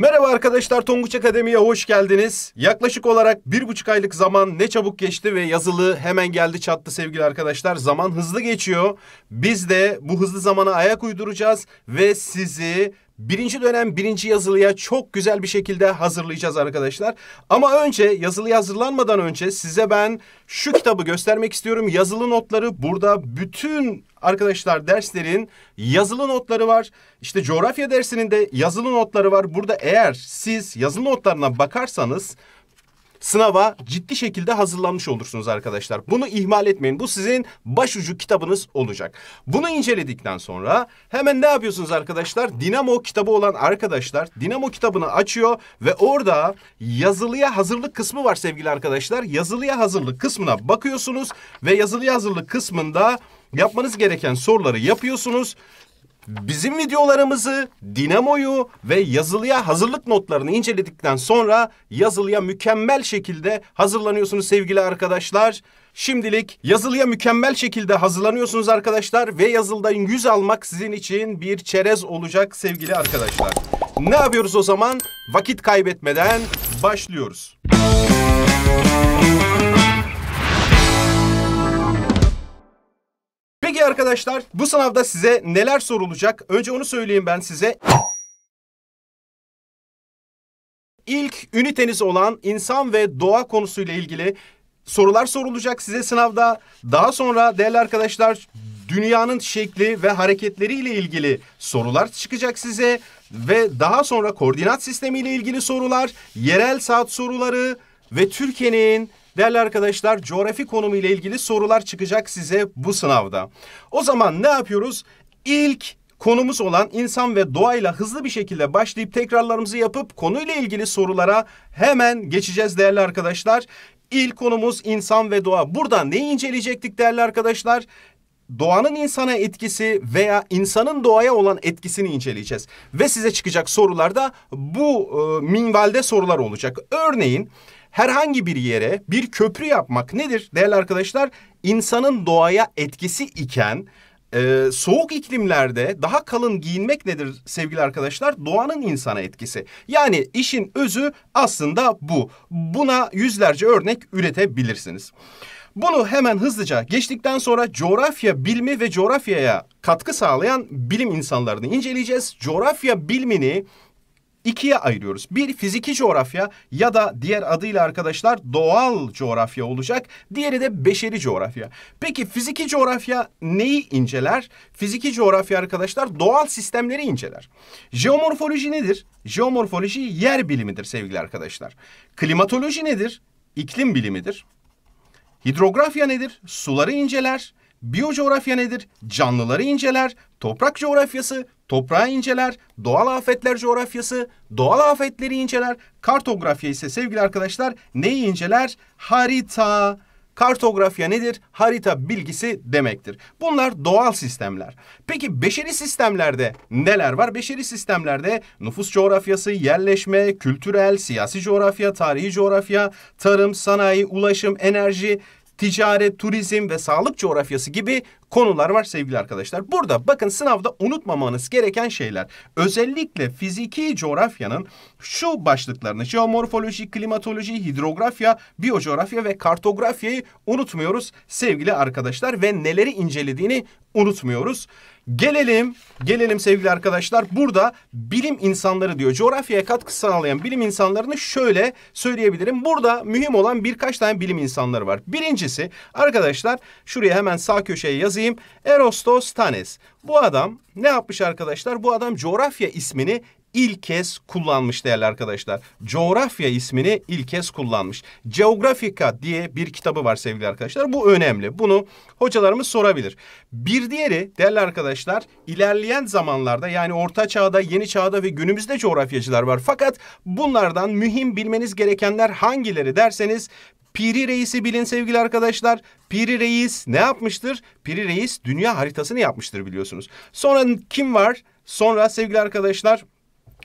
Merhaba arkadaşlar Tonguç Akademi'ye hoş geldiniz. Yaklaşık olarak bir buçuk aylık zaman ne çabuk geçti ve yazılı hemen geldi çattı sevgili arkadaşlar. Zaman hızlı geçiyor. Biz de bu hızlı zamana ayak uyduracağız ve sizi Birinci dönem birinci yazılıya çok güzel bir şekilde hazırlayacağız arkadaşlar. Ama önce yazılı hazırlanmadan önce size ben şu kitabı göstermek istiyorum. Yazılı notları burada bütün arkadaşlar derslerin yazılı notları var. İşte coğrafya dersinin de yazılı notları var. Burada eğer siz yazılı notlarına bakarsanız sınava ciddi şekilde hazırlanmış olursunuz arkadaşlar. Bunu ihmal etmeyin. Bu sizin başucu kitabınız olacak. Bunu inceledikten sonra hemen ne yapıyorsunuz arkadaşlar? Dinamo kitabı olan arkadaşlar Dinamo kitabını açıyor ve orada yazılıya hazırlık kısmı var sevgili arkadaşlar. Yazılıya hazırlık kısmına bakıyorsunuz ve yazılıya hazırlık kısmında yapmanız gereken soruları yapıyorsunuz Bizim videolarımızı, dinamoyu ve yazılıya hazırlık notlarını inceledikten sonra yazılıya mükemmel şekilde hazırlanıyorsunuz sevgili arkadaşlar. Şimdilik yazılıya mükemmel şekilde hazırlanıyorsunuz arkadaşlar ve yazıldan 100 almak sizin için bir çerez olacak sevgili arkadaşlar. Ne yapıyoruz o zaman? Vakit kaybetmeden başlıyoruz. Müzik Peki arkadaşlar bu sınavda size neler sorulacak? Önce onu söyleyeyim ben size. İlk üniteniz olan insan ve doğa konusuyla ilgili sorular sorulacak size sınavda. Daha sonra değerli arkadaşlar dünyanın şekli ve hareketleriyle ilgili sorular çıkacak size ve daha sonra koordinat sistemiyle ilgili sorular, yerel saat soruları ve Türkiye'nin Değerli arkadaşlar coğrafi konumu ile ilgili sorular çıkacak size bu sınavda. O zaman ne yapıyoruz? İlk konumuz olan insan ve doğayla hızlı bir şekilde başlayıp tekrarlarımızı yapıp konuyla ilgili sorulara hemen geçeceğiz değerli arkadaşlar. İlk konumuz insan ve doğa. Burada neyi inceleyecektik değerli arkadaşlar? doğanın insana etkisi veya insanın doğaya olan etkisini inceleyeceğiz. Ve size çıkacak sorularda bu e, minvalde sorular olacak. Örneğin herhangi bir yere bir köprü yapmak nedir değerli arkadaşlar? İnsanın doğaya etkisi iken e, soğuk iklimlerde daha kalın giyinmek nedir sevgili arkadaşlar? Doğanın insana etkisi. Yani işin özü aslında bu. Buna yüzlerce örnek üretebilirsiniz. Bunu hemen hızlıca geçtikten sonra coğrafya bilimi ve coğrafyaya katkı sağlayan bilim insanlarını inceleyeceğiz. Coğrafya bilimini ikiye ayırıyoruz. Bir fiziki coğrafya ya da diğer adıyla arkadaşlar doğal coğrafya olacak. Diğeri de beşeri coğrafya. Peki fiziki coğrafya neyi inceler? Fiziki coğrafya arkadaşlar doğal sistemleri inceler. Jeomorfoloji nedir? Jeomorfoloji yer bilimidir sevgili arkadaşlar. Klimatoloji nedir? İklim bilimidir. Hidrografya nedir? Suları inceler. coğrafya nedir? Canlıları inceler. Toprak coğrafyası toprağı inceler, doğal afetler coğrafyası, doğal afetleri inceler. Kartografya ise sevgili arkadaşlar neyi inceler? Harita. Kartografya nedir? Harita bilgisi demektir. Bunlar doğal sistemler. Peki beşeri sistemlerde neler var? Beşeri sistemlerde nüfus coğrafyası, yerleşme, kültürel, siyasi coğrafya, tarihi coğrafya, tarım, sanayi, ulaşım, enerji, ticaret, turizm ve sağlık coğrafyası gibi konular var sevgili arkadaşlar. Burada bakın sınavda unutmamanız gereken şeyler. Özellikle fiziki coğrafyanın şu başlıklarını jeomorfoloji, klimatoloji, hidrografya, biyocoğrafya ve kartografyayı unutmuyoruz sevgili arkadaşlar ve neleri incelediğini unutmuyoruz. Gelelim, gelelim sevgili arkadaşlar. Burada bilim insanları diyor. Coğrafyaya katkı sağlayan bilim insanlarını şöyle söyleyebilirim. Burada mühim olan birkaç tane bilim insanları var. Birincisi arkadaşlar şuraya hemen sağ köşeye yazayım yazayım. Erostos Tanes. Bu adam ne yapmış arkadaşlar? Bu adam coğrafya ismini ilk kez kullanmış değerli arkadaşlar. Coğrafya ismini ilk kez kullanmış. Geografika diye bir kitabı var sevgili arkadaşlar. Bu önemli. Bunu hocalarımız sorabilir. Bir diğeri değerli arkadaşlar ilerleyen zamanlarda yani orta çağda, yeni çağda ve günümüzde coğrafyacılar var. Fakat bunlardan mühim bilmeniz gerekenler hangileri derseniz Piri Reis'i bilin sevgili arkadaşlar. Piri Reis ne yapmıştır? Piri Reis dünya haritasını yapmıştır biliyorsunuz. Sonra kim var? Sonra sevgili arkadaşlar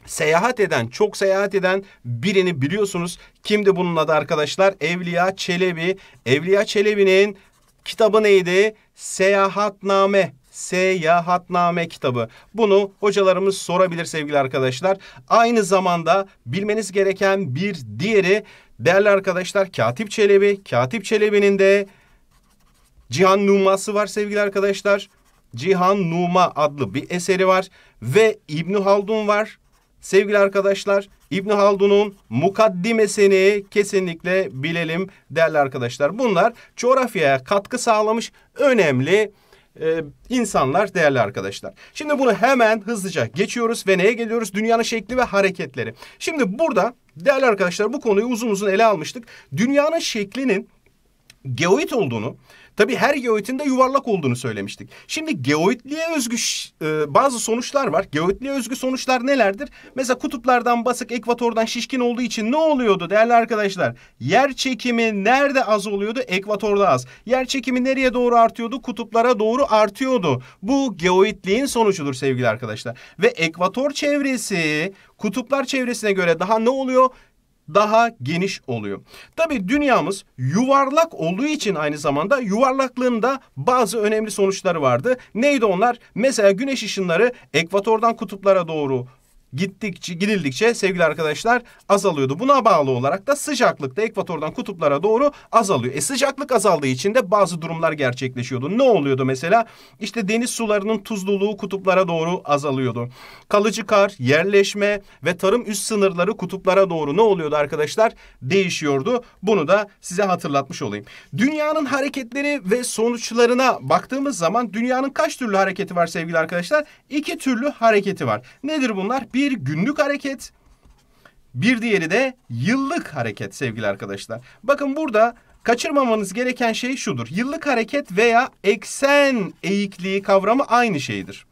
seyahat eden, çok seyahat eden birini biliyorsunuz. Kimdi bunun adı arkadaşlar? Evliya Çelebi. Evliya Çelebi'nin kitabı neydi? Seyahatname. Seyahatname kitabı. Bunu hocalarımız sorabilir sevgili arkadaşlar. Aynı zamanda bilmeniz gereken bir diğeri Değerli arkadaşlar Katip Çelebi. Katip Çelebi'nin de Cihan Numa'sı var sevgili arkadaşlar. Cihan Numa adlı bir eseri var. Ve İbni Haldun var. Sevgili arkadaşlar İbni Haldun'un mukaddimesini kesinlikle bilelim değerli arkadaşlar. Bunlar coğrafyaya katkı sağlamış önemli e, insanlar değerli arkadaşlar. Şimdi bunu hemen hızlıca geçiyoruz ve neye geliyoruz? Dünyanın şekli ve hareketleri. Şimdi burada değerli arkadaşlar bu konuyu uzun uzun ele almıştık. Dünyanın şeklinin geoid olduğunu Tabii her geoidin de yuvarlak olduğunu söylemiştik. Şimdi geoidliğe özgü e, bazı sonuçlar var. Geoidliğe özgü sonuçlar nelerdir? Mesela kutuplardan basık, ekvatordan şişkin olduğu için ne oluyordu değerli arkadaşlar? Yer çekimi nerede az oluyordu? Ekvatorda az. Yer çekimi nereye doğru artıyordu? Kutuplara doğru artıyordu. Bu geoidliğin sonucudur sevgili arkadaşlar. Ve ekvator çevresi kutuplar çevresine göre daha ne oluyor? daha geniş oluyor. Tabi dünyamız yuvarlak olduğu için aynı zamanda yuvarlaklığında bazı önemli sonuçları vardı. Neydi onlar? Mesela güneş ışınları ekvatordan kutuplara doğru gittikçe gidildikçe sevgili arkadaşlar azalıyordu. Buna bağlı olarak da sıcaklık da ekvatordan kutuplara doğru azalıyor. E sıcaklık azaldığı için de bazı durumlar gerçekleşiyordu. Ne oluyordu mesela? İşte deniz sularının tuzluluğu kutuplara doğru azalıyordu. Kalıcı kar, yerleşme ve tarım üst sınırları kutuplara doğru ne oluyordu arkadaşlar? Değişiyordu. Bunu da size hatırlatmış olayım. Dünyanın hareketleri ve sonuçlarına baktığımız zaman dünyanın kaç türlü hareketi var sevgili arkadaşlar? İki türlü hareketi var. Nedir bunlar? Bir bir günlük hareket, bir diğeri de yıllık hareket sevgili arkadaşlar. Bakın burada kaçırmamanız gereken şey şudur. Yıllık hareket veya eksen eğikliği kavramı aynı şeydir.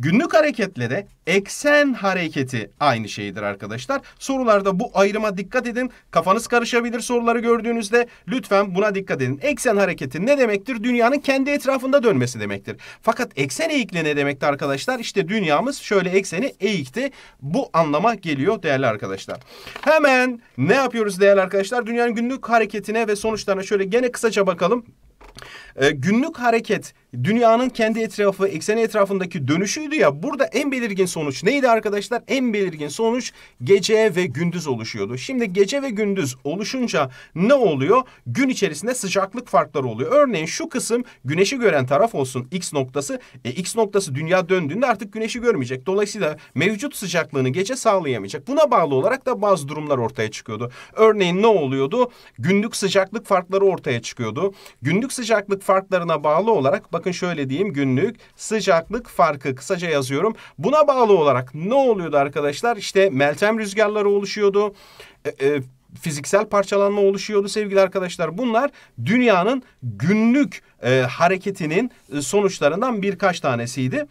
Günlük hareketle de eksen hareketi aynı şeydir arkadaşlar. Sorularda bu ayrıma dikkat edin. Kafanız karışabilir soruları gördüğünüzde. Lütfen buna dikkat edin. Eksen hareketi ne demektir? Dünyanın kendi etrafında dönmesi demektir. Fakat eksen eğikli ne demekti arkadaşlar? İşte dünyamız şöyle ekseni eğikti. Bu anlama geliyor değerli arkadaşlar. Hemen ne yapıyoruz değerli arkadaşlar? Dünyanın günlük hareketine ve sonuçlarına şöyle gene kısaca bakalım. Ee, günlük hareket dünyanın kendi etrafı, ekseni etrafındaki dönüşüydü ya. Burada en belirgin sonuç neydi arkadaşlar? En belirgin sonuç gece ve gündüz oluşuyordu. Şimdi gece ve gündüz oluşunca ne oluyor? Gün içerisinde sıcaklık farkları oluyor. Örneğin şu kısım güneşi gören taraf olsun X noktası. E, X noktası dünya döndüğünde artık güneşi görmeyecek. Dolayısıyla mevcut sıcaklığını gece sağlayamayacak. Buna bağlı olarak da bazı durumlar ortaya çıkıyordu. Örneğin ne oluyordu? Günlük sıcaklık farkları ortaya çıkıyordu. Günlük sıcaklık farklarına bağlı olarak Bakın şöyle diyeyim günlük sıcaklık farkı kısaca yazıyorum. Buna bağlı olarak ne oluyordu arkadaşlar? İşte meltem rüzgarları oluşuyordu. E, e, fiziksel parçalanma oluşuyordu sevgili arkadaşlar. Bunlar dünyanın günlük e, hareketinin e, sonuçlarından birkaç tanesiydi.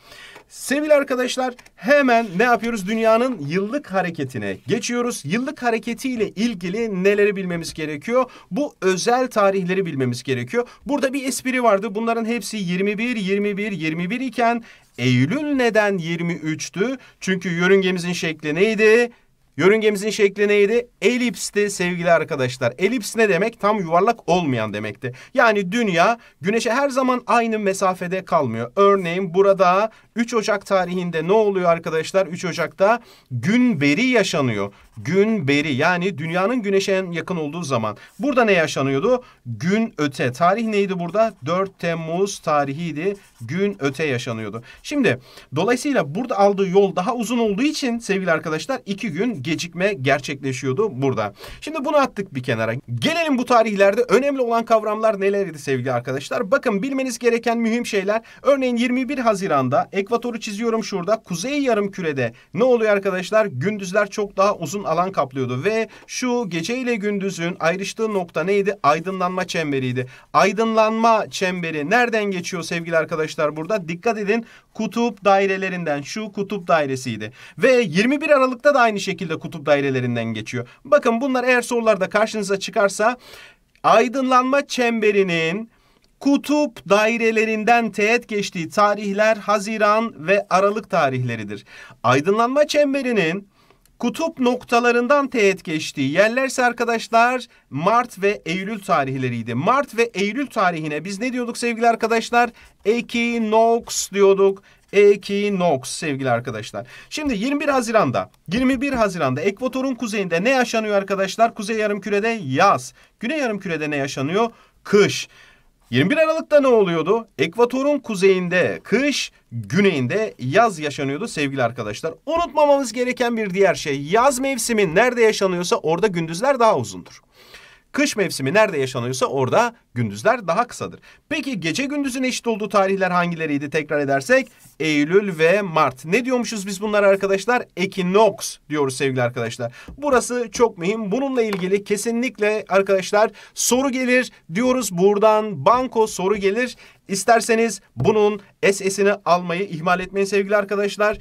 Sevgili arkadaşlar hemen ne yapıyoruz? Dünyanın yıllık hareketine geçiyoruz. Yıllık hareketi ile ilgili neleri bilmemiz gerekiyor? Bu özel tarihleri bilmemiz gerekiyor. Burada bir espri vardı. Bunların hepsi 21, 21, 21 iken Eylül neden 23'tü? Çünkü yörüngemizin şekli neydi? Yörüngemizin şekli neydi? Elipsti sevgili arkadaşlar. Elips ne demek? Tam yuvarlak olmayan demekti. Yani dünya güneşe her zaman aynı mesafede kalmıyor. Örneğin burada 3 Ocak tarihinde ne oluyor arkadaşlar? 3 Ocak'ta gün veri yaşanıyor gün beri yani dünyanın güneşe en yakın olduğu zaman. Burada ne yaşanıyordu? Gün öte. Tarih neydi burada? 4 Temmuz tarihiydi. Gün öte yaşanıyordu. Şimdi dolayısıyla burada aldığı yol daha uzun olduğu için sevgili arkadaşlar iki gün gecikme gerçekleşiyordu burada. Şimdi bunu attık bir kenara. Gelelim bu tarihlerde önemli olan kavramlar nelerdi sevgili arkadaşlar? Bakın bilmeniz gereken mühim şeyler. Örneğin 21 Haziran'da ekvatoru çiziyorum şurada. Kuzey yarım kürede ne oluyor arkadaşlar? Gündüzler çok daha uzun alan kaplıyordu ve şu gece ile gündüzün ayrıştığı nokta neydi? Aydınlanma çemberiydi. Aydınlanma çemberi nereden geçiyor sevgili arkadaşlar burada? Dikkat edin kutup dairelerinden şu kutup dairesiydi. Ve 21 Aralık'ta da aynı şekilde kutup dairelerinden geçiyor. Bakın bunlar eğer sorularda karşınıza çıkarsa aydınlanma çemberinin kutup dairelerinden teğet geçtiği tarihler Haziran ve Aralık tarihleridir. Aydınlanma çemberinin Kutup noktalarından teğet geçtiği yerlerse arkadaşlar Mart ve Eylül tarihleriydi. Mart ve Eylül tarihine biz ne diyorduk sevgili arkadaşlar? Ekinoks diyorduk. Ekinoks sevgili arkadaşlar. Şimdi 21 Haziran'da 21 Haziran'da ekvatorun kuzeyinde ne yaşanıyor arkadaşlar? Kuzey yarım kürede yaz. Güney yarım kürede ne yaşanıyor? Kış. 21 Aralık'ta ne oluyordu? Ekvatorun kuzeyinde kış, güneyinde yaz yaşanıyordu sevgili arkadaşlar. Unutmamamız gereken bir diğer şey yaz mevsimi nerede yaşanıyorsa orada gündüzler daha uzundur. Kış mevsimi nerede yaşanıyorsa orada gündüzler daha kısadır. Peki gece gündüzün eşit olduğu tarihler hangileriydi tekrar edersek? Eylül ve Mart. Ne diyormuşuz biz bunlara arkadaşlar? Ekinox diyoruz sevgili arkadaşlar. Burası çok mühim. Bununla ilgili kesinlikle arkadaşlar soru gelir diyoruz. Buradan banko soru gelir. İsterseniz bunun SS'ini almayı ihmal etmeyin sevgili arkadaşlar.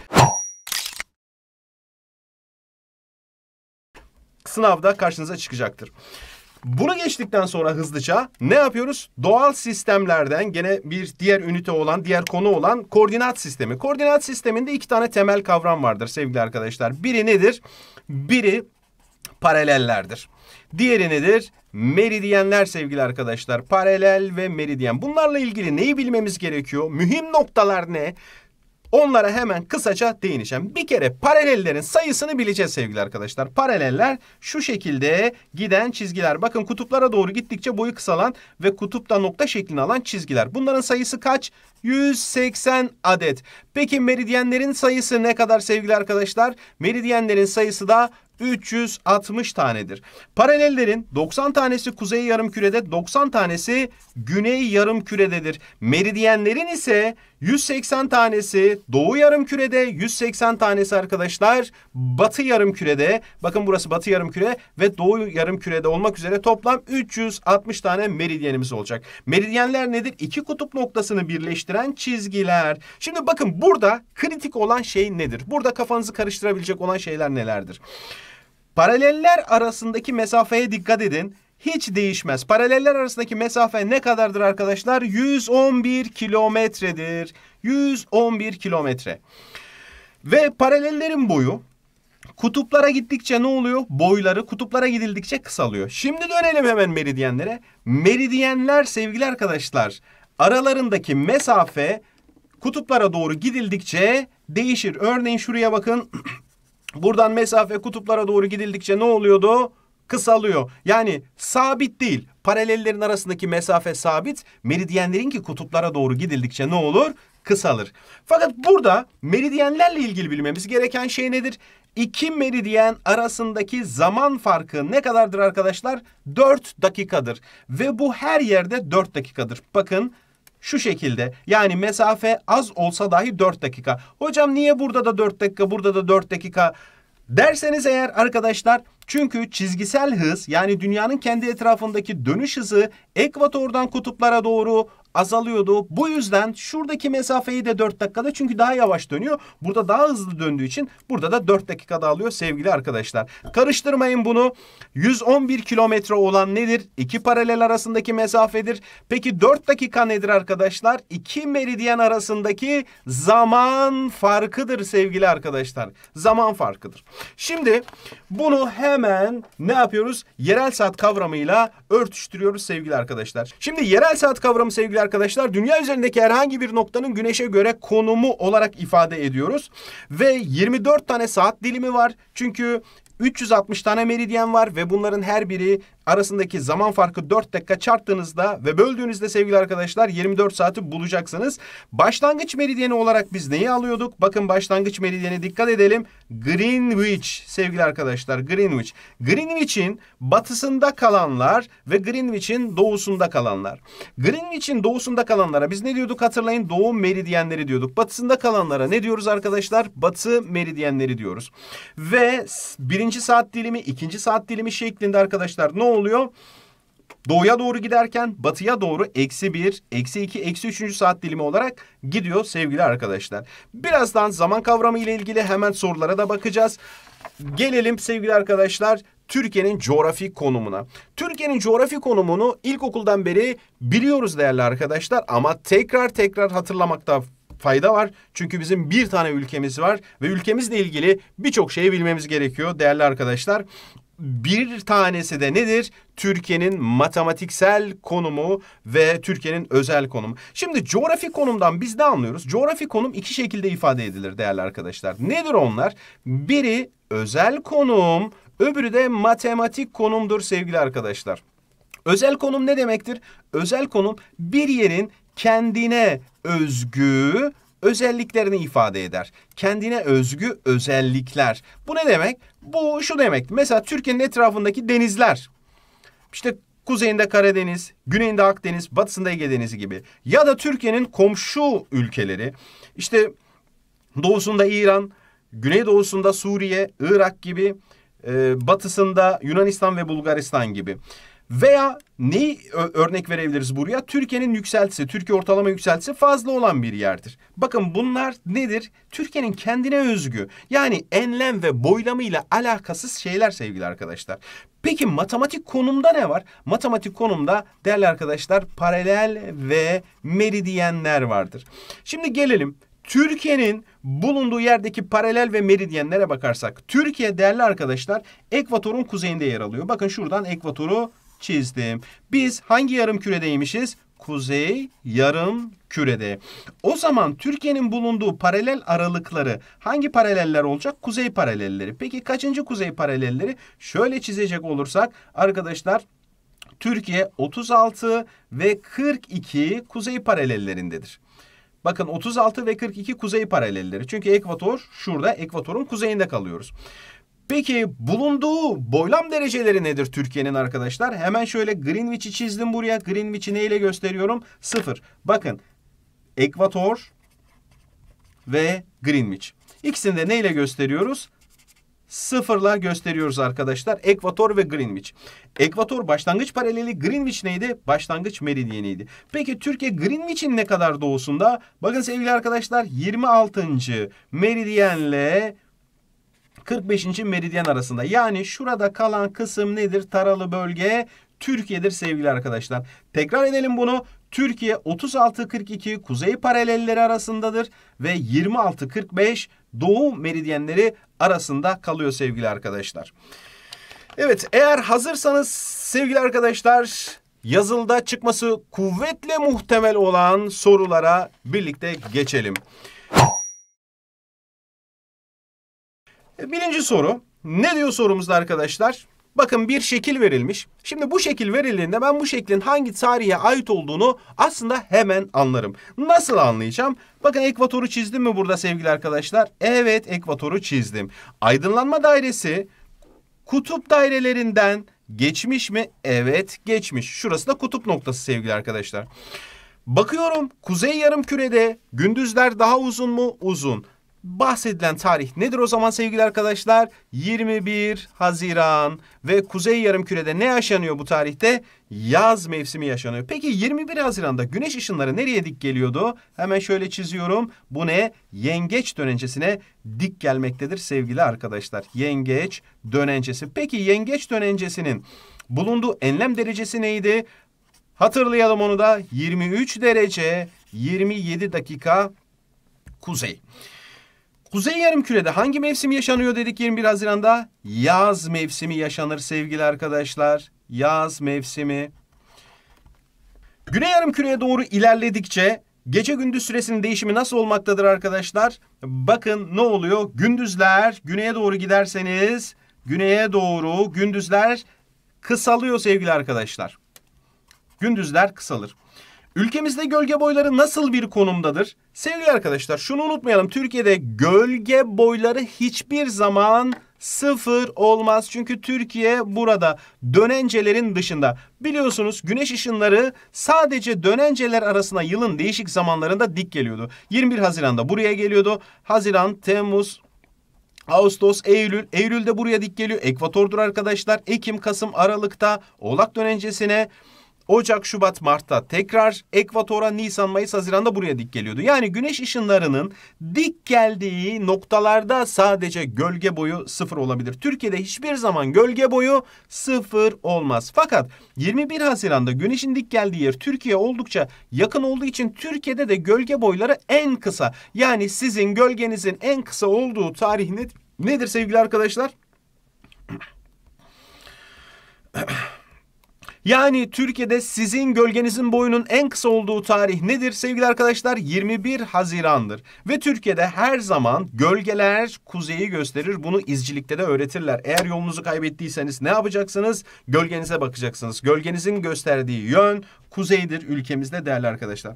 Sınavda karşınıza çıkacaktır. Bunu geçtikten sonra hızlıca ne yapıyoruz? Doğal sistemlerden gene bir diğer ünite olan, diğer konu olan koordinat sistemi. Koordinat sisteminde iki tane temel kavram vardır sevgili arkadaşlar. Biri nedir? Biri paralellerdir. Diğeri nedir? Meridyenler sevgili arkadaşlar. Paralel ve meridyen. Bunlarla ilgili neyi bilmemiz gerekiyor? Mühim noktalar ne? Onlara hemen kısaca değineceğim. Bir kere paralellerin sayısını bileceğiz sevgili arkadaşlar. Paraleller şu şekilde giden çizgiler. Bakın kutuplara doğru gittikçe boyu kısalan ve kutupta nokta şeklini alan çizgiler. Bunların sayısı kaç? 180 adet. Peki meridyenlerin sayısı ne kadar sevgili arkadaşlar? Meridyenlerin sayısı da 360 tanedir. Paralellerin 90 tanesi kuzey yarım kürede, 90 tanesi güney yarım kürededir. Meridyenlerin ise 180 tanesi doğu yarım kürede, 180 tanesi arkadaşlar batı yarım kürede. Bakın burası batı yarım küre ve doğu yarım kürede olmak üzere toplam 360 tane meridyenimiz olacak. Meridyenler nedir? İki kutup noktasını birleştiren çizgiler. Şimdi bakın burada kritik olan şey nedir? Burada kafanızı karıştırabilecek olan şeyler nelerdir? Paraleller arasındaki mesafeye dikkat edin. Hiç değişmez. Paraleller arasındaki mesafe ne kadardır arkadaşlar? 111 kilometredir. 111 kilometre. Ve paralellerin boyu Kutuplara gittikçe ne oluyor? Boyları kutuplara gidildikçe kısalıyor. Şimdi dönelim hemen meridyenlere. Meridyenler sevgili arkadaşlar aralarındaki mesafe kutuplara doğru gidildikçe değişir. Örneğin şuraya bakın Buradan mesafe kutuplara doğru gidildikçe ne oluyordu? Kısalıyor. Yani sabit değil. Paralellerin arasındaki mesafe sabit. Meridyenlerin ki kutuplara doğru gidildikçe ne olur? Kısalır. Fakat burada meridyenlerle ilgili bilmemiz gereken şey nedir? İki meridyen arasındaki zaman farkı ne kadardır arkadaşlar? 4 dakikadır. Ve bu her yerde 4 dakikadır. Bakın şu şekilde. Yani mesafe az olsa dahi 4 dakika. Hocam niye burada da 4 dakika, burada da 4 dakika derseniz eğer arkadaşlar çünkü çizgisel hız yani dünyanın kendi etrafındaki dönüş hızı ekvatordan kutuplara doğru azalıyordu. Bu yüzden şuradaki mesafeyi de 4 dakikada çünkü daha yavaş dönüyor. Burada daha hızlı döndüğü için burada da 4 dakikada alıyor sevgili arkadaşlar. Karıştırmayın bunu. 111 kilometre olan nedir? İki paralel arasındaki mesafedir. Peki 4 dakika nedir arkadaşlar? İki meridyen arasındaki zaman farkıdır sevgili arkadaşlar. Zaman farkıdır. Şimdi bunu hem hemen ne yapıyoruz? Yerel saat kavramıyla örtüştürüyoruz sevgili arkadaşlar. Şimdi yerel saat kavramı sevgili arkadaşlar dünya üzerindeki herhangi bir noktanın güneşe göre konumu olarak ifade ediyoruz. Ve 24 tane saat dilimi var. Çünkü 360 tane meridyen var ve bunların her biri arasındaki zaman farkı 4 dakika çarptığınızda ve böldüğünüzde sevgili arkadaşlar 24 saati bulacaksınız. Başlangıç meridyeni olarak biz neyi alıyorduk? Bakın başlangıç meridyeni dikkat edelim. Greenwich sevgili arkadaşlar Greenwich. Greenwich'in batısında kalanlar ve Greenwich'in doğusunda kalanlar. Greenwich'in doğusunda kalanlara biz ne diyorduk hatırlayın? Doğu meridyenleri diyorduk. Batısında kalanlara ne diyoruz arkadaşlar? Batı meridyenleri diyoruz. Ve birinci saat dilimi, ikinci saat dilimi şeklinde arkadaşlar ne oluyor? Doğuya doğru giderken batıya doğru eksi bir, eksi iki, eksi üçüncü saat dilimi olarak gidiyor sevgili arkadaşlar. Birazdan zaman kavramı ile ilgili hemen sorulara da bakacağız. Gelelim sevgili arkadaşlar Türkiye'nin coğrafi konumuna. Türkiye'nin coğrafi konumunu ilkokuldan beri biliyoruz değerli arkadaşlar ama tekrar tekrar hatırlamakta fayda var. Çünkü bizim bir tane ülkemiz var ve ülkemizle ilgili birçok şeyi bilmemiz gerekiyor değerli arkadaşlar bir tanesi de nedir? Türkiye'nin matematiksel konumu ve Türkiye'nin özel konumu. Şimdi coğrafi konumdan biz ne anlıyoruz? Coğrafi konum iki şekilde ifade edilir değerli arkadaşlar. Nedir onlar? Biri özel konum, öbürü de matematik konumdur sevgili arkadaşlar. Özel konum ne demektir? Özel konum bir yerin kendine özgü özelliklerini ifade eder. Kendine özgü özellikler. Bu ne demek? Bu şu demek. Mesela Türkiye'nin etrafındaki denizler. İşte kuzeyinde Karadeniz, güneyinde Akdeniz, batısında Ege Denizi gibi. Ya da Türkiye'nin komşu ülkeleri. İşte doğusunda İran, güneydoğusunda Suriye, Irak gibi, e, batısında Yunanistan ve Bulgaristan gibi. Veya neyi örnek verebiliriz buraya? Türkiye'nin yükseltisi, Türkiye ortalama yükseltisi fazla olan bir yerdir. Bakın bunlar nedir? Türkiye'nin kendine özgü yani enlem ve boylamıyla alakasız şeyler sevgili arkadaşlar. Peki matematik konumda ne var? Matematik konumda değerli arkadaşlar paralel ve meridyenler vardır. Şimdi gelelim Türkiye'nin bulunduğu yerdeki paralel ve meridyenlere bakarsak Türkiye değerli arkadaşlar ekvatorun kuzeyinde yer alıyor. Bakın şuradan ekvatoru çizdim. Biz hangi yarım küredeymişiz? Kuzey yarım kürede. O zaman Türkiye'nin bulunduğu paralel aralıkları hangi paraleller olacak? Kuzey paralelleri. Peki kaçıncı kuzey paralelleri? Şöyle çizecek olursak arkadaşlar Türkiye 36 ve 42 kuzey paralellerindedir. Bakın 36 ve 42 kuzey paralelleri. Çünkü ekvator şurada ekvatorun kuzeyinde kalıyoruz. Peki bulunduğu boylam dereceleri nedir Türkiye'nin arkadaşlar? Hemen şöyle Greenwich'i çizdim buraya. Greenwich'i neyle gösteriyorum? Sıfır. Bakın ekvator ve Greenwich. İkisini de neyle gösteriyoruz? Sıfırla gösteriyoruz arkadaşlar. Ekvator ve Greenwich. Ekvator başlangıç paraleli Greenwich neydi? Başlangıç meridyeniydi. Peki Türkiye Greenwich'in ne kadar doğusunda? Bakın sevgili arkadaşlar 26. meridyenle 45. meridyen arasında. Yani şurada kalan kısım nedir? Taralı bölge Türkiye'dir sevgili arkadaşlar. Tekrar edelim bunu. Türkiye 36-42 kuzey paralelleri arasındadır ve 26-45 doğu meridyenleri arasında kalıyor sevgili arkadaşlar. Evet eğer hazırsanız sevgili arkadaşlar yazılda çıkması kuvvetle muhtemel olan sorulara birlikte geçelim. E, birinci soru. Ne diyor sorumuzda arkadaşlar? Bakın bir şekil verilmiş. Şimdi bu şekil verildiğinde ben bu şeklin hangi tarihe ait olduğunu aslında hemen anlarım. Nasıl anlayacağım? Bakın ekvatoru çizdim mi burada sevgili arkadaşlar? Evet ekvatoru çizdim. Aydınlanma dairesi kutup dairelerinden geçmiş mi? Evet geçmiş. Şurası da kutup noktası sevgili arkadaşlar. Bakıyorum kuzey yarım kürede gündüzler daha uzun mu? Uzun bahsedilen tarih nedir o zaman sevgili arkadaşlar? 21 Haziran ve Kuzey Yarımküre'de ne yaşanıyor bu tarihte? Yaz mevsimi yaşanıyor. Peki 21 Haziran'da güneş ışınları nereye dik geliyordu? Hemen şöyle çiziyorum. Bu ne? Yengeç dönencesine dik gelmektedir sevgili arkadaşlar. Yengeç dönencesi. Peki yengeç dönencesinin bulunduğu enlem derecesi neydi? Hatırlayalım onu da 23 derece 27 dakika kuzey. Kuzey yarımkürede hangi mevsim yaşanıyor dedik 21 Haziran'da? Yaz mevsimi yaşanır sevgili arkadaşlar. Yaz mevsimi. Güney yarımküreye doğru ilerledikçe gece gündüz süresinin değişimi nasıl olmaktadır arkadaşlar? Bakın ne oluyor? Gündüzler güneye doğru giderseniz güneye doğru gündüzler kısalıyor sevgili arkadaşlar. Gündüzler kısalır. Ülkemizde gölge boyları nasıl bir konumdadır? Sevgili arkadaşlar şunu unutmayalım. Türkiye'de gölge boyları hiçbir zaman sıfır olmaz. Çünkü Türkiye burada dönencelerin dışında. Biliyorsunuz güneş ışınları sadece dönenceler arasında yılın değişik zamanlarında dik geliyordu. 21 Haziran'da buraya geliyordu. Haziran, Temmuz, Ağustos, Eylül. Eylül'de buraya dik geliyor. Ekvatordur arkadaşlar. Ekim, Kasım, Aralık'ta Oğlak dönencesine Ocak, Şubat, Mart'ta tekrar ekvatora Nisan, Mayıs, Haziran'da buraya dik geliyordu. Yani güneş ışınlarının dik geldiği noktalarda sadece gölge boyu sıfır olabilir. Türkiye'de hiçbir zaman gölge boyu sıfır olmaz. Fakat 21 Haziran'da güneşin dik geldiği yer Türkiye oldukça yakın olduğu için Türkiye'de de gölge boyları en kısa. Yani sizin gölgenizin en kısa olduğu tarih nedir sevgili arkadaşlar? Yani Türkiye'de sizin gölgenizin boyunun en kısa olduğu tarih nedir sevgili arkadaşlar? 21 Haziran'dır. Ve Türkiye'de her zaman gölgeler kuzeyi gösterir. Bunu izcilikte de öğretirler. Eğer yolunuzu kaybettiyseniz ne yapacaksınız? Gölgenize bakacaksınız. Gölgenizin gösterdiği yön kuzeydir ülkemizde değerli arkadaşlar.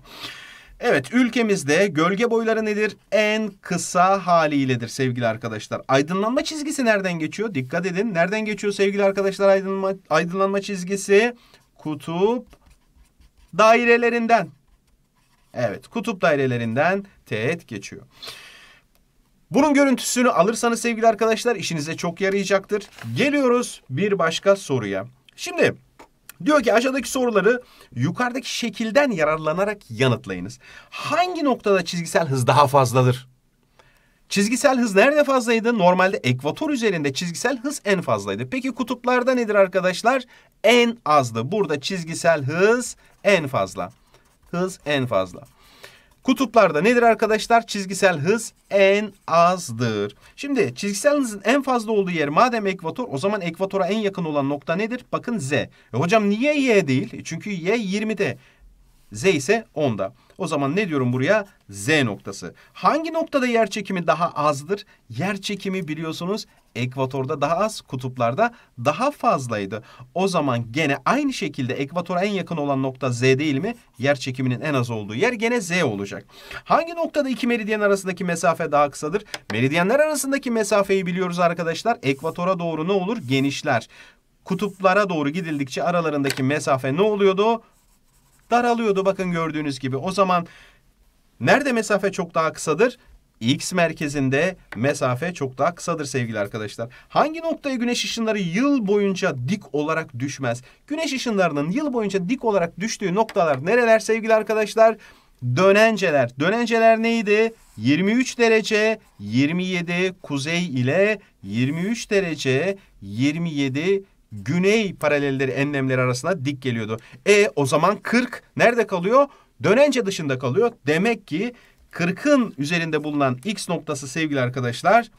Evet ülkemizde gölge boyları nedir? En kısa haliyledir sevgili arkadaşlar. Aydınlanma çizgisi nereden geçiyor? Dikkat edin. Nereden geçiyor sevgili arkadaşlar aydınlanma, aydınlanma çizgisi? Kutup dairelerinden. Evet kutup dairelerinden teğet geçiyor. Bunun görüntüsünü alırsanız sevgili arkadaşlar işinize çok yarayacaktır. Geliyoruz bir başka soruya. Şimdi Diyor ki aşağıdaki soruları yukarıdaki şekilden yararlanarak yanıtlayınız. Hangi noktada çizgisel hız daha fazladır? Çizgisel hız nerede fazlaydı? Normalde ekvator üzerinde çizgisel hız en fazlaydı. Peki kutuplarda nedir arkadaşlar? En azdı. Burada çizgisel hız en fazla. Hız en fazla. Kutuplarda nedir arkadaşlar? Çizgisel hız en azdır. Şimdi çizgisel hızın en fazla olduğu yer madem ekvator o zaman ekvatora en yakın olan nokta nedir? Bakın Z. E hocam niye Y değil? E çünkü Y 20'de. Z ise 10'da. O zaman ne diyorum buraya? Z noktası. Hangi noktada yer çekimi daha azdır? Yer çekimi biliyorsunuz ekvatorda daha az, kutuplarda daha fazlaydı. O zaman gene aynı şekilde ekvatora en yakın olan nokta Z değil mi? Yer çekiminin en az olduğu yer gene Z olacak. Hangi noktada iki meridyen arasındaki mesafe daha kısadır? Meridyenler arasındaki mesafeyi biliyoruz arkadaşlar. Ekvatora doğru ne olur? Genişler. Kutuplara doğru gidildikçe aralarındaki mesafe ne oluyordu? daralıyordu bakın gördüğünüz gibi. O zaman nerede mesafe çok daha kısadır? X merkezinde mesafe çok daha kısadır sevgili arkadaşlar. Hangi noktaya güneş ışınları yıl boyunca dik olarak düşmez? Güneş ışınlarının yıl boyunca dik olarak düştüğü noktalar nereler sevgili arkadaşlar? Dönenceler. Dönenceler neydi? 23 derece 27 kuzey ile 23 derece 27 güney paralelleri enlemleri arasında dik geliyordu. E o zaman 40 nerede kalıyor? Dönence dışında kalıyor. Demek ki 40'ın üzerinde bulunan X noktası sevgili arkadaşlar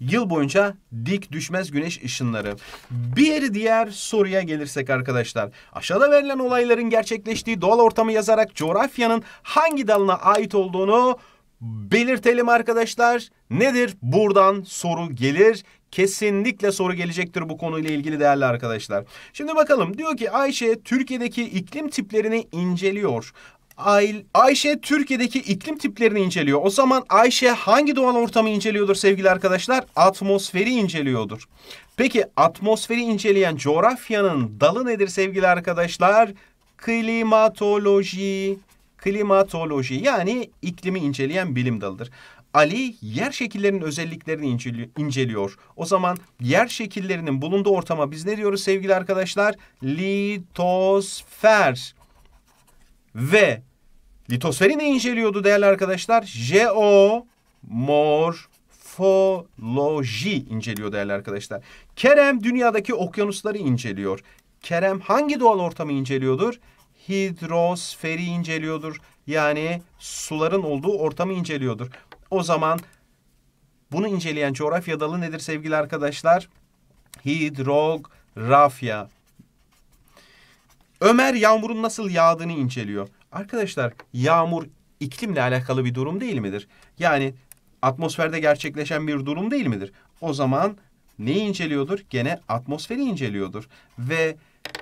yıl boyunca dik düşmez güneş ışınları. Bir diğer soruya gelirsek arkadaşlar. Aşağıda verilen olayların gerçekleştiği doğal ortamı yazarak coğrafyanın hangi dalına ait olduğunu belirtelim arkadaşlar. Nedir? Buradan soru gelir. Kesinlikle soru gelecektir bu konuyla ilgili değerli arkadaşlar. Şimdi bakalım diyor ki Ayşe Türkiye'deki iklim tiplerini inceliyor. Ay Ayşe Türkiye'deki iklim tiplerini inceliyor. O zaman Ayşe hangi doğal ortamı inceliyordur sevgili arkadaşlar? Atmosferi inceliyordur. Peki atmosferi inceleyen coğrafyanın dalı nedir sevgili arkadaşlar? Klimatoloji klimatoloji yani iklimi inceleyen bilim dalıdır. Ali yer şekillerinin özelliklerini inceliyor. O zaman yer şekillerinin bulunduğu ortama biz ne diyoruz sevgili arkadaşlar? Litosfer. Ve litosferi ne inceliyordu değerli arkadaşlar? Jeomorf morfoloji inceliyor değerli arkadaşlar. Kerem dünyadaki okyanusları inceliyor. Kerem hangi doğal ortamı inceliyordur? Hidrosferi inceliyordur. Yani suların olduğu ortamı inceliyordur. O zaman bunu inceleyen coğrafya dalı nedir sevgili arkadaşlar? Hidrografya. Ömer yağmurun nasıl yağdığını inceliyor. Arkadaşlar yağmur iklimle alakalı bir durum değil midir? Yani atmosferde gerçekleşen bir durum değil midir? O zaman neyi inceliyordur? Gene atmosferi inceliyordur. Ve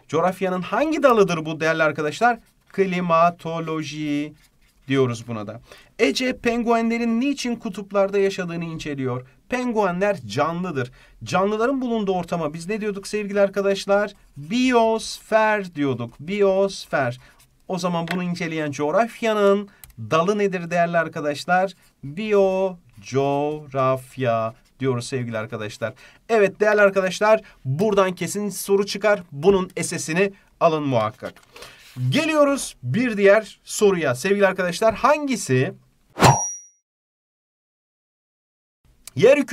coğrafyanın hangi dalıdır bu değerli arkadaşlar? Klimatoloji diyoruz buna da. Ece penguenlerin niçin kutuplarda yaşadığını inceliyor. Penguenler canlıdır. Canlıların bulunduğu ortama biz ne diyorduk sevgili arkadaşlar? Biosfer diyorduk. Biosfer. O zaman bunu inceleyen coğrafyanın dalı nedir değerli arkadaşlar? Biyo coğrafya diyoruz sevgili arkadaşlar. Evet değerli arkadaşlar buradan kesin soru çıkar. Bunun esesini alın muhakkak. Geliyoruz bir diğer soruya. Sevgili arkadaşlar hangisi yer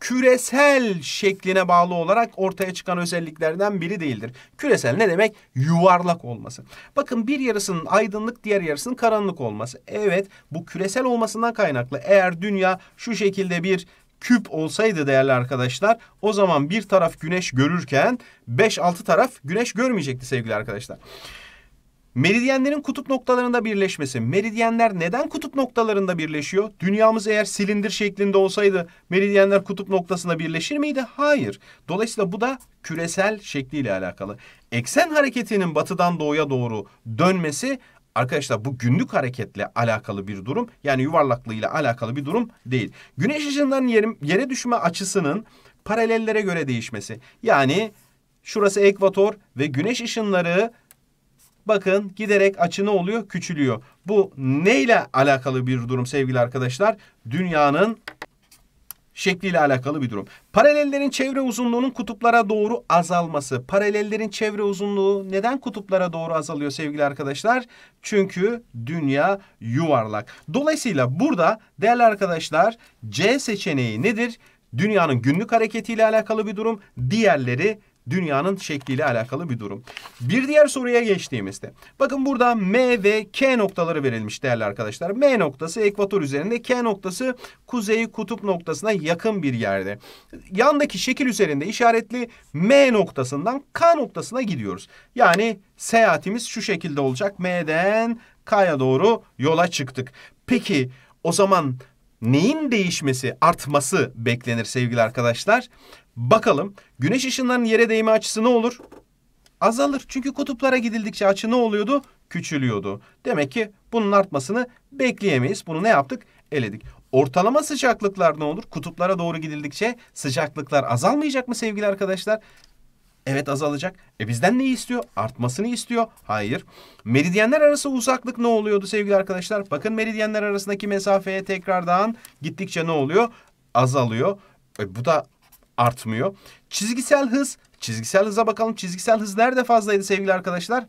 küresel şekline bağlı olarak ortaya çıkan özelliklerden biri değildir. Küresel ne demek? Yuvarlak olması. Bakın bir yarısının aydınlık diğer yarısının karanlık olması. Evet bu küresel olmasından kaynaklı. Eğer dünya şu şekilde bir küp olsaydı değerli arkadaşlar o zaman bir taraf güneş görürken 5-6 taraf güneş görmeyecekti sevgili arkadaşlar. Meridyenlerin kutup noktalarında birleşmesi. Meridyenler neden kutup noktalarında birleşiyor? Dünyamız eğer silindir şeklinde olsaydı meridyenler kutup noktasına birleşir miydi? Hayır. Dolayısıyla bu da küresel şekliyle alakalı. Eksen hareketinin batıdan doğuya doğru dönmesi Arkadaşlar bu günlük hareketle alakalı bir durum yani yuvarlaklığıyla alakalı bir durum değil. Güneş ışınlarının yere düşme açısının paralellere göre değişmesi. Yani şurası ekvator ve güneş ışınları bakın giderek açı ne oluyor? Küçülüyor. Bu neyle alakalı bir durum sevgili arkadaşlar? Dünyanın şekliyle alakalı bir durum. Paralellerin çevre uzunluğunun kutuplara doğru azalması. Paralellerin çevre uzunluğu neden kutuplara doğru azalıyor sevgili arkadaşlar? Çünkü dünya yuvarlak. Dolayısıyla burada değerli arkadaşlar C seçeneği nedir? Dünyanın günlük hareketiyle alakalı bir durum. Diğerleri dünyanın şekliyle alakalı bir durum. Bir diğer soruya geçtiğimizde bakın burada M ve K noktaları verilmiş değerli arkadaşlar. M noktası ekvator üzerinde K noktası kuzey kutup noktasına yakın bir yerde. Yandaki şekil üzerinde işaretli M noktasından K noktasına gidiyoruz. Yani seyahatimiz şu şekilde olacak. M'den K'ya doğru yola çıktık. Peki o zaman neyin değişmesi, artması beklenir sevgili arkadaşlar? Bakalım güneş ışınlarının yere değme açısı ne olur? Azalır. Çünkü kutuplara gidildikçe açı ne oluyordu? Küçülüyordu. Demek ki bunun artmasını bekleyemeyiz. Bunu ne yaptık? Eledik. Ortalama sıcaklıklar ne olur? Kutuplara doğru gidildikçe sıcaklıklar azalmayacak mı sevgili arkadaşlar? Evet azalacak. E bizden ne istiyor? Artmasını istiyor. Hayır. Meridyenler arası uzaklık ne oluyordu sevgili arkadaşlar? Bakın meridyenler arasındaki mesafeye tekrardan gittikçe ne oluyor? Azalıyor. E bu da artmıyor. Çizgisel hız, çizgisel hıza bakalım. Çizgisel hız nerede fazlaydı sevgili arkadaşlar?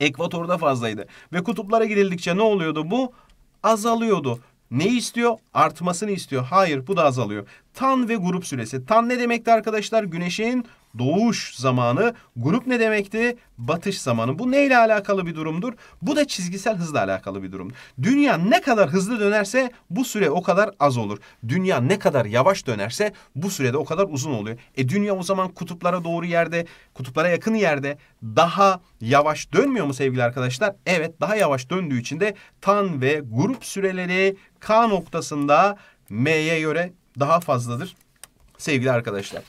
Ekvatorda fazlaydı. Ve kutuplara gidildikçe ne oluyordu bu? Azalıyordu. Ne istiyor? Artmasını istiyor. Hayır bu da azalıyor. Tan ve grup süresi. Tan ne demekti arkadaşlar? Güneşin doğuş zamanı. Grup ne demekti? Batış zamanı. Bu neyle alakalı bir durumdur? Bu da çizgisel hızla alakalı bir durum. Dünya ne kadar hızlı dönerse bu süre o kadar az olur. Dünya ne kadar yavaş dönerse bu sürede o kadar uzun oluyor. E dünya o zaman kutuplara doğru yerde, kutuplara yakın yerde daha yavaş dönmüyor mu sevgili arkadaşlar? Evet daha yavaş döndüğü için de tan ve grup süreleri K noktasında M'ye göre daha fazladır sevgili arkadaşlar.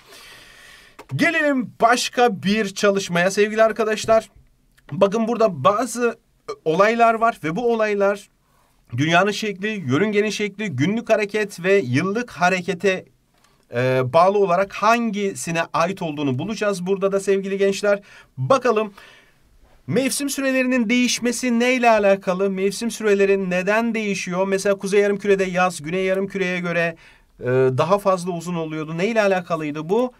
Gelelim başka bir çalışmaya sevgili arkadaşlar. Bakın burada bazı olaylar var ve bu olaylar dünyanın şekli, yörüngenin şekli, günlük hareket ve yıllık harekete e, bağlı olarak hangisine ait olduğunu bulacağız burada da sevgili gençler. Bakalım mevsim sürelerinin değişmesi neyle alakalı? Mevsim süreleri neden değişiyor? Mesela kuzey yarım kürede yaz, güney yarım küreye göre e, daha fazla uzun oluyordu. Neyle alakalıydı bu?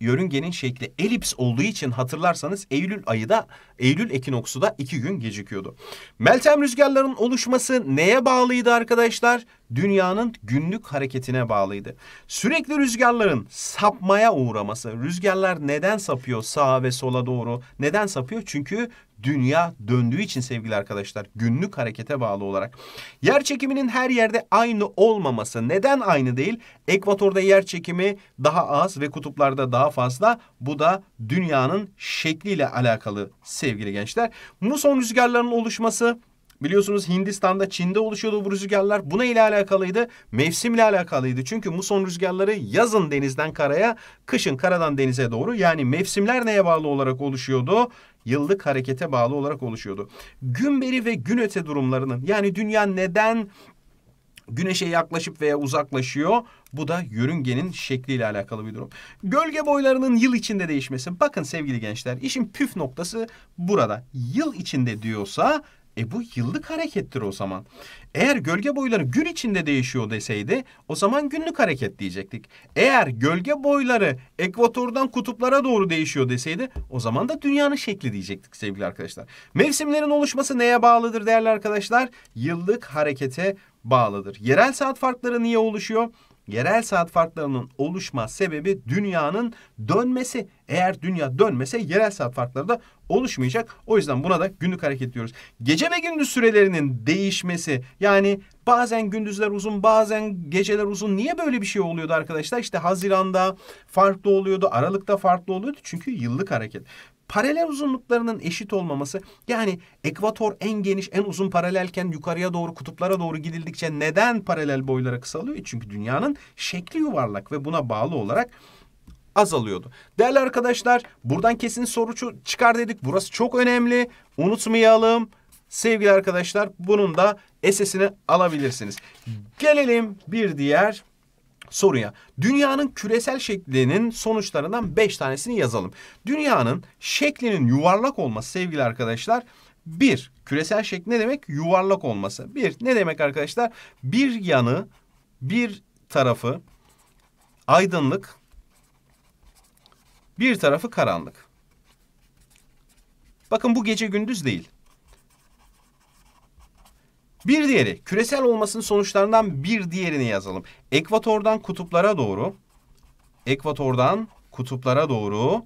yörüngenin şekli elips olduğu için hatırlarsanız Eylül ayı da Eylül ekinoksu da iki gün gecikiyordu. Meltem rüzgarlarının oluşması neye bağlıydı arkadaşlar? dünyanın günlük hareketine bağlıydı. Sürekli rüzgarların sapmaya uğraması, rüzgarlar neden sapıyor sağa ve sola doğru? Neden sapıyor? Çünkü dünya döndüğü için sevgili arkadaşlar günlük harekete bağlı olarak. Yer çekiminin her yerde aynı olmaması neden aynı değil? Ekvatorda yer çekimi daha az ve kutuplarda daha fazla. Bu da dünyanın şekliyle alakalı sevgili gençler. Muson rüzgarlarının oluşması Biliyorsunuz Hindistan'da, Çin'de oluşuyordu bu rüzgarlar. Buna ile alakalıydı, mevsimle alakalıydı. Çünkü muson rüzgarları yazın denizden karaya, kışın karadan denize doğru. Yani mevsimler neye bağlı olarak oluşuyordu? Yıllık harekete bağlı olarak oluşuyordu. Günberi ve gün öte durumlarının yani dünya neden güneşe yaklaşıp veya uzaklaşıyor. Bu da yörüngenin şekliyle alakalı bir durum. Gölge boylarının yıl içinde değişmesi. Bakın sevgili gençler işin püf noktası burada. Yıl içinde diyorsa e bu yıllık harekettir o zaman. Eğer gölge boyları gün içinde değişiyor deseydi o zaman günlük hareket diyecektik. Eğer gölge boyları ekvatordan kutuplara doğru değişiyor deseydi o zaman da dünyanın şekli diyecektik sevgili arkadaşlar. Mevsimlerin oluşması neye bağlıdır değerli arkadaşlar? Yıllık harekete bağlıdır. Yerel saat farkları niye oluşuyor? Yerel saat farklarının oluşma sebebi dünyanın dönmesi. Eğer dünya dönmese yerel saat farkları da oluşmayacak. O yüzden buna da günlük hareket diyoruz. Gece ve gündüz sürelerinin değişmesi yani bazen gündüzler uzun bazen geceler uzun. Niye böyle bir şey oluyordu arkadaşlar? İşte Haziran'da farklı oluyordu, Aralık'ta farklı oluyordu. Çünkü yıllık hareket. Paralel uzunluklarının eşit olmaması yani ekvator en geniş en uzun paralelken yukarıya doğru kutuplara doğru gidildikçe neden paralel boylara kısalıyor? Çünkü dünyanın şekli yuvarlak ve buna bağlı olarak azalıyordu. Değerli arkadaşlar buradan kesin soru çıkar dedik. Burası çok önemli. Unutmayalım. Sevgili arkadaşlar bunun da esesini alabilirsiniz. Gelelim bir diğer soruya. Dünyanın küresel şeklinin sonuçlarından 5 tanesini yazalım. Dünyanın şeklinin yuvarlak olması sevgili arkadaşlar bir Küresel şekli ne demek? Yuvarlak olması. bir Ne demek arkadaşlar? Bir yanı, bir tarafı aydınlık, bir tarafı karanlık. Bakın bu gece gündüz değil. Bir diğeri küresel olmasının sonuçlarından bir diğerini yazalım. Ekvatordan kutuplara doğru ekvatordan kutuplara doğru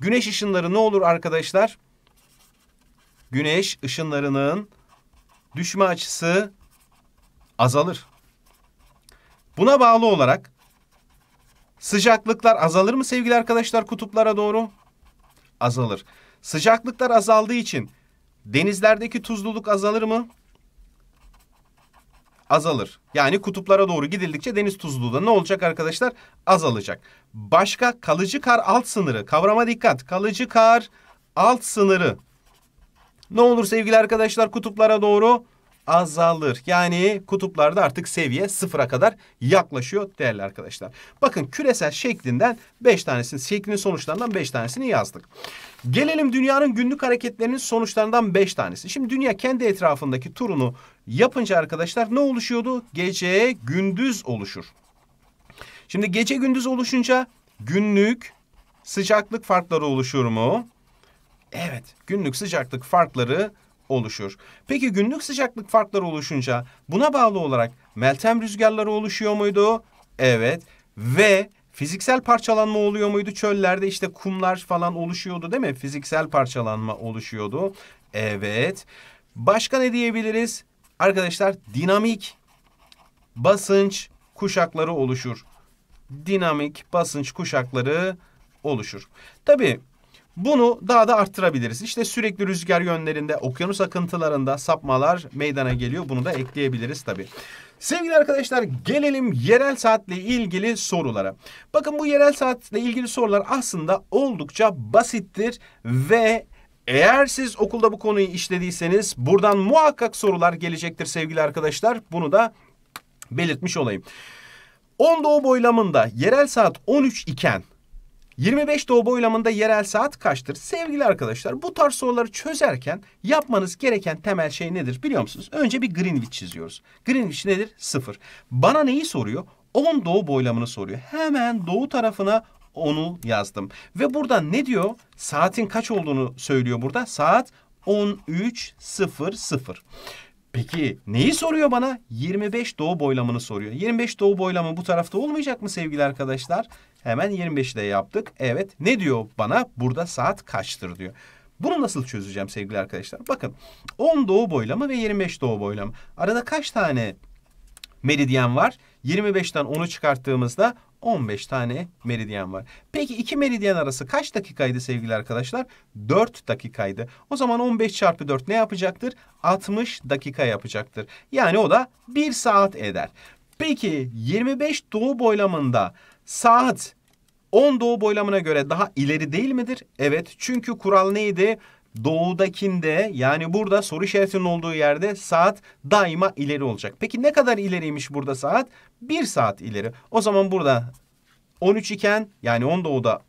güneş ışınları ne olur arkadaşlar? Güneş ışınlarının düşme açısı azalır. Buna bağlı olarak sıcaklıklar azalır mı sevgili arkadaşlar kutuplara doğru? Azalır. Sıcaklıklar azaldığı için Denizlerdeki tuzluluk azalır mı? Azalır. Yani kutuplara doğru gidildikçe deniz tuzluluğu da ne olacak arkadaşlar? Azalacak. Başka kalıcı kar alt sınırı. Kavrama dikkat. Kalıcı kar alt sınırı. Ne olur sevgili arkadaşlar kutuplara doğru azalır. Yani kutuplarda artık seviye sıfıra kadar yaklaşıyor değerli arkadaşlar. Bakın küresel şeklinden 5 tanesini, şeklinin sonuçlarından 5 tanesini yazdık. Gelelim dünyanın günlük hareketlerinin sonuçlarından 5 tanesi. Şimdi dünya kendi etrafındaki turunu yapınca arkadaşlar ne oluşuyordu? Gece gündüz oluşur. Şimdi gece gündüz oluşunca günlük sıcaklık farkları oluşur mu? Evet günlük sıcaklık farkları oluşur. Peki günlük sıcaklık farkları oluşunca buna bağlı olarak meltem rüzgarları oluşuyor muydu? Evet ve Fiziksel parçalanma oluyor muydu çöllerde? işte kumlar falan oluşuyordu değil mi? Fiziksel parçalanma oluşuyordu. Evet. Başka ne diyebiliriz? Arkadaşlar dinamik basınç kuşakları oluşur. Dinamik basınç kuşakları oluşur. Tabii bunu daha da arttırabiliriz. İşte sürekli rüzgar yönlerinde, okyanus akıntılarında sapmalar meydana geliyor. Bunu da ekleyebiliriz tabii. Sevgili arkadaşlar gelelim yerel saatle ilgili sorulara. Bakın bu yerel saatle ilgili sorular aslında oldukça basittir ve eğer siz okulda bu konuyu işlediyseniz buradan muhakkak sorular gelecektir sevgili arkadaşlar. Bunu da belirtmiş olayım. 10 doğu boylamında yerel saat 13 iken 25 doğu boylamında yerel saat kaçtır? Sevgili arkadaşlar bu tarz soruları çözerken yapmanız gereken temel şey nedir biliyor musunuz? Önce bir Greenwich çiziyoruz. Greenwich nedir? Sıfır. Bana neyi soruyor? 10 doğu boylamını soruyor. Hemen doğu tarafına onu yazdım. Ve burada ne diyor? Saatin kaç olduğunu söylüyor burada. Saat 13.00. Peki neyi soruyor bana? 25 doğu boylamını soruyor. 25 doğu boylamı bu tarafta olmayacak mı sevgili arkadaşlar? Hemen 25'i de yaptık. Evet ne diyor bana? Burada saat kaçtır diyor. Bunu nasıl çözeceğim sevgili arkadaşlar? Bakın 10 doğu boylamı ve 25 doğu boylamı. Arada kaç tane meridyen var. 25'ten 10'u çıkarttığımızda 15 tane meridyen var. Peki iki meridyen arası kaç dakikaydı sevgili arkadaşlar? 4 dakikaydı. O zaman 15 çarpı 4 ne yapacaktır? 60 dakika yapacaktır. Yani o da 1 saat eder. Peki 25 doğu boylamında saat 10 doğu boylamına göre daha ileri değil midir? Evet çünkü kural neydi? doğudakinde yani burada soru işaretinin olduğu yerde saat daima ileri olacak. Peki ne kadar ileriymiş burada saat? Bir saat ileri. O zaman burada 13 iken yani 10 doğuda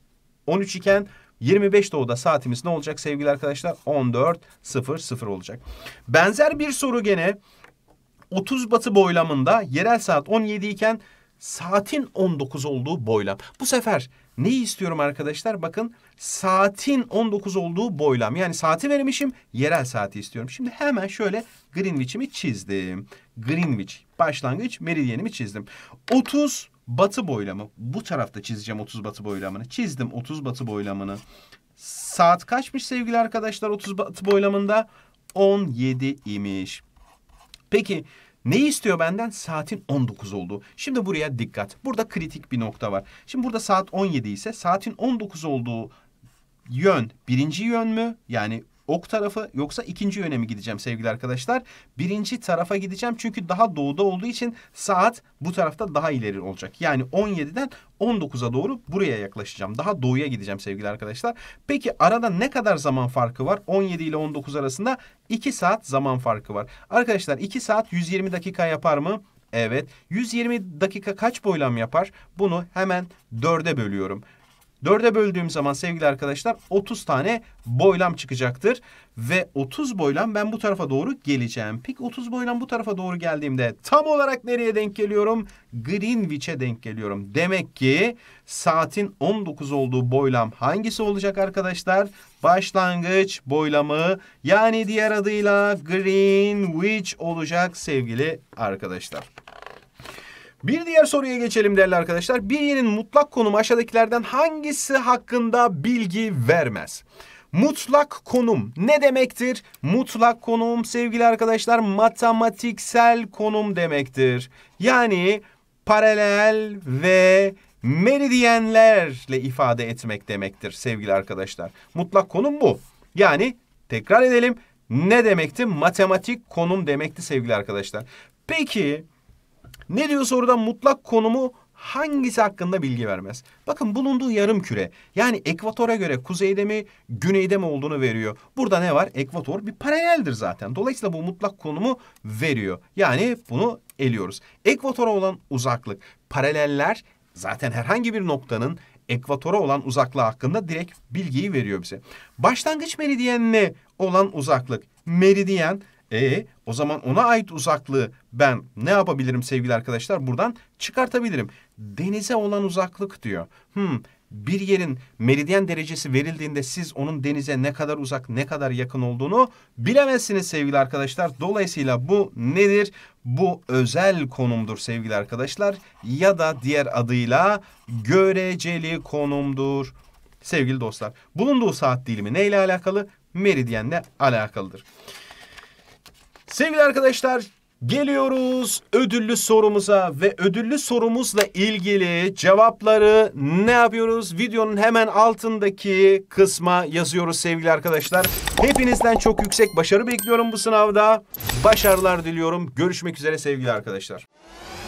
13 iken 25 doğuda saatimiz ne olacak sevgili arkadaşlar? 14.00 olacak. Benzer bir soru gene 30 batı boylamında yerel saat 17 iken saatin 19 olduğu boylam. Bu sefer Neyi istiyorum arkadaşlar? Bakın saatin 19 olduğu boylam. Yani saati vermişim. Yerel saati istiyorum. Şimdi hemen şöyle Greenwich'imi çizdim. Greenwich başlangıç meridyenimi çizdim. 30 batı boylamı. Bu tarafta çizeceğim 30 batı boylamını. Çizdim 30 batı boylamını. Saat kaçmış sevgili arkadaşlar 30 batı boylamında? 17 imiş. Peki ne istiyor benden? Saatin 19 oldu. Şimdi buraya dikkat. Burada kritik bir nokta var. Şimdi burada saat 17 ise saatin 19 olduğu yön birinci yön mü? Yani ok tarafı yoksa ikinci yöne mi gideceğim sevgili arkadaşlar? Birinci tarafa gideceğim çünkü daha doğuda olduğu için saat bu tarafta daha ileri olacak. Yani 17'den 19'a doğru buraya yaklaşacağım. Daha doğuya gideceğim sevgili arkadaşlar. Peki arada ne kadar zaman farkı var? 17 ile 19 arasında 2 saat zaman farkı var. Arkadaşlar 2 saat 120 dakika yapar mı? Evet. 120 dakika kaç boylam yapar? Bunu hemen 4'e bölüyorum. 4'e böldüğüm zaman sevgili arkadaşlar 30 tane boylam çıkacaktır. Ve 30 boylam ben bu tarafa doğru geleceğim. Pik 30 boylam bu tarafa doğru geldiğimde tam olarak nereye denk geliyorum? Greenwich'e denk geliyorum. Demek ki saatin 19 olduğu boylam hangisi olacak arkadaşlar? Başlangıç boylamı yani diğer adıyla Greenwich olacak sevgili arkadaşlar. Bir diğer soruya geçelim değerli arkadaşlar. Bir yerin mutlak konumu aşağıdakilerden hangisi hakkında bilgi vermez? Mutlak konum ne demektir? Mutlak konum sevgili arkadaşlar matematiksel konum demektir. Yani paralel ve meridyenlerle ifade etmek demektir sevgili arkadaşlar. Mutlak konum bu. Yani tekrar edelim ne demekti? Matematik konum demekti sevgili arkadaşlar. Peki ne diyor orada mutlak konumu hangisi hakkında bilgi vermez. Bakın bulunduğu yarım küre yani ekvatora göre kuzeyde mi güneyde mi olduğunu veriyor. Burada ne var? Ekvator bir paraleldir zaten. Dolayısıyla bu mutlak konumu veriyor. Yani bunu eliyoruz. Ekvatora olan uzaklık paraleller zaten herhangi bir noktanın ekvatora olan uzaklığı hakkında direkt bilgiyi veriyor bize. Başlangıç meridyenine olan uzaklık meridyen e o zaman ona ait uzaklığı ben ne yapabilirim sevgili arkadaşlar? Buradan çıkartabilirim. Denize olan uzaklık diyor. Hmm, bir yerin meridyen derecesi verildiğinde siz onun denize ne kadar uzak ne kadar yakın olduğunu bilemezsiniz sevgili arkadaşlar. Dolayısıyla bu nedir? Bu özel konumdur sevgili arkadaşlar ya da diğer adıyla göreceli konumdur. Sevgili dostlar bulunduğu saat dilimi neyle alakalı? Meridyenle alakalıdır. Sevgili arkadaşlar geliyoruz ödüllü sorumuza ve ödüllü sorumuzla ilgili cevapları ne yapıyoruz? Videonun hemen altındaki kısma yazıyoruz sevgili arkadaşlar. Hepinizden çok yüksek başarı bekliyorum bu sınavda. Başarılar diliyorum. Görüşmek üzere sevgili arkadaşlar.